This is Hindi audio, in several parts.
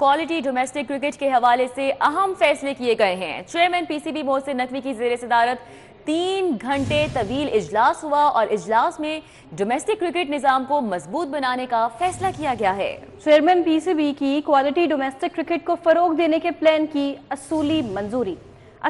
क्वालिटी डोमेस्टिक क्रिकेट के हवाले से अहम फैसले किए गए हैं चेयरमैन पीसीबी मोहसिन नकवी की जेर सदारत तीन घंटे तवील इजलास हुआ और इजलास में डोमेस्टिक क्रिकेट निज़ाम को मजबूत बनाने का फैसला किया गया है चेयरमैन पीसीबी की क्वालिटी डोमेस्टिक क्रिकेट को फरोग देने के प्लान की असूली मंजूरी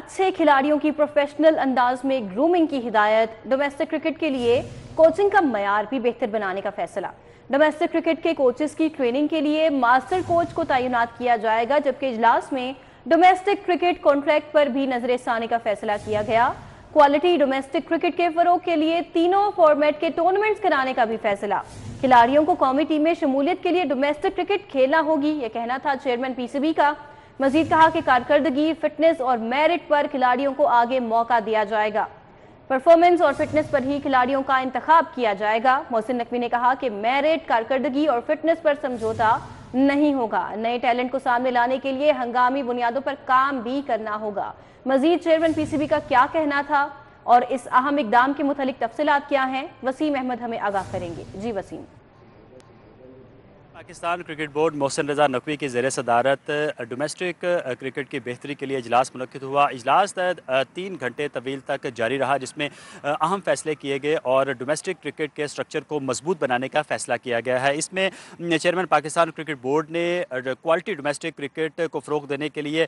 अच्छे खिलाड़ियों की प्रोफेशनल अंदाज में ग्रूमिंग की हिदायत डोमेस्टिक क्रिकेट के लिए कोचिंग का मैार भी बेहतर बनाने का फैसला डोमेस्टिक क्रिकेट के कोचेस की ट्रेनिंग के लिए मास्टर कोच को तैनात किया जाएगा जबकि इजलास में डोमेस्टिक क्रिकेट कॉन्ट्रैक्ट पर भी नजर आने का फैसला किया गया क्वालिटी डोमेस्टिक क्रिकेट के फरोग के लिए तीनों फॉर्मेट के टूर्नामेंट कराने का भी फैसला खिलाड़ियों को कौमी टीम में शमूलियत के लिए डोमेस्टिक क्रिकेट खेलना होगी यह कहना था चेयरमैन पीसीबी का मजीद कहा कि कारकर्दगी फिटनेस और मेरिट पर खिलाड़ियों को आगे मौका दिया जाएगा परफॉर्मेंस और फिटनेस पर ही खिलाड़ियों का इंतखब किया जाएगा मोहसिन नकवी ने कहा कि मेरिट कारकर्दगी और फिटनेस पर समझौता नहीं होगा नए टैलेंट को सामने लाने के लिए हंगामी बुनियादों पर काम भी करना होगा मजीद चेयरमैन पीसीबी का क्या कहना था और इस अहम इकदाम के मुतलिक तफसलत क्या हैं वसीम अहमद हमें आगाह करेंगे जी वसीम पाकिस्तान क्रिकेट बोर्ड मोहसिन रजा नकवी की जेर सदारत डोमेस्टिक क्रिकेट की बेहतरी के लिए इजलास मनद हुआ इजलास तीन घंटे तवील तक जारी रहा जिसमें अहम फैसले किए गए और डोमेस्टिक क्रिकेट के स्ट्रक्चर को मजबूत बनाने का फैसला किया गया है इसमें चेयरमैन पाकिस्तान क्रिकेट बोर्ड ने क्वालिटी डोमेस्टिक क्रिकेट को फ़रोग देने के लिए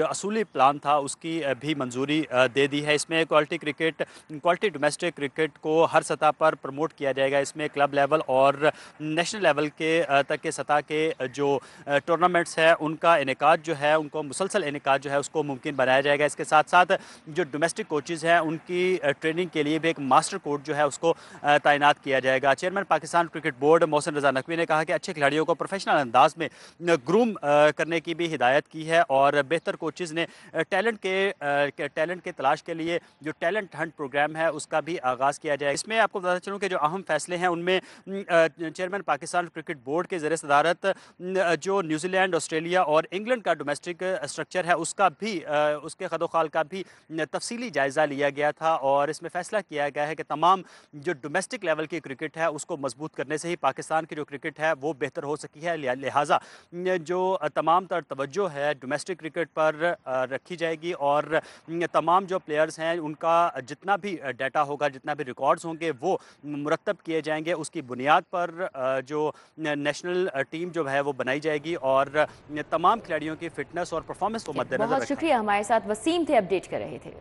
जो असूली प्लान था उसकी भी मंजूरी दे दी है इसमें quality cricket quality domestic cricket को हर सतह पर प्रमोट किया जाएगा इसमें क्लब लेवल और नेशनल लेवल के तक के सतह के जो टूर्नामेंट्स हैं उनका इनका जो है उनको मुसलसल इनका जो है उसको मुमकिन बनाया जाएगा इसके साथ साथ जो डोमेस्टिक कोचेज़ हैं उनकी ट्रेनिंग के लिए भी एक मास्टर कोच जो है उसको तैनात किया जाएगा chairman Pakistan cricket board Mohsin Raza Naqvi ने कहा कि अच्छे खिलाड़ियों को प्रोफेशनल अंदाज में ग्रूम करने की भी हिदायत की है और बेहतर कोचेज़ ने टैलेंट के टैलेंट के तलाश के लिए जो टैलेंट हंट प्रोग्राम है उसका भी आगाज़ किया जाए इसमें आपको बताना चलूँ कि जो अहम फैसले हैं उनमें चेयरमैन पाकिस्तान क्रिकेट बोर्ड के ज़र सदारत जो न्यूजीलैंड ऑस्ट्रेलिया और इंग्लैंड का डोमेस्टिक स्ट्रक्चर है उसका भी उसके खदोखाल का भी तफसीली जायज़ा लिया गया था और इसमें फैसला किया गया है कि तमाम जो डोमेस्टिक लेवल की क्रिकेट है उसको मजबूत करने से ही पाकिस्तान की जो क्रिकेट है वो बेहतर हो सकी है लिहाजा जो तमाम तर तवज्जो है डोमेस्टिक क्रिकेट पर रखी जाएगी और तमाम जो प्लेयर्स हैं उनका जितना भी डाटा होगा जितना भी रिकॉर्ड्स होंगे वो मुरतब किए जाएंगे उसकी बुनियाद पर जो नेशनल नेशनल टीम uh, जो है वो बनाई जाएगी और तमाम खिलाड़ियों की फिटनेस और परफॉर्मेंस को मद्देनजर बहुत शुक्रिया हमारे साथ वसीम थे अपडेट कर रहे थे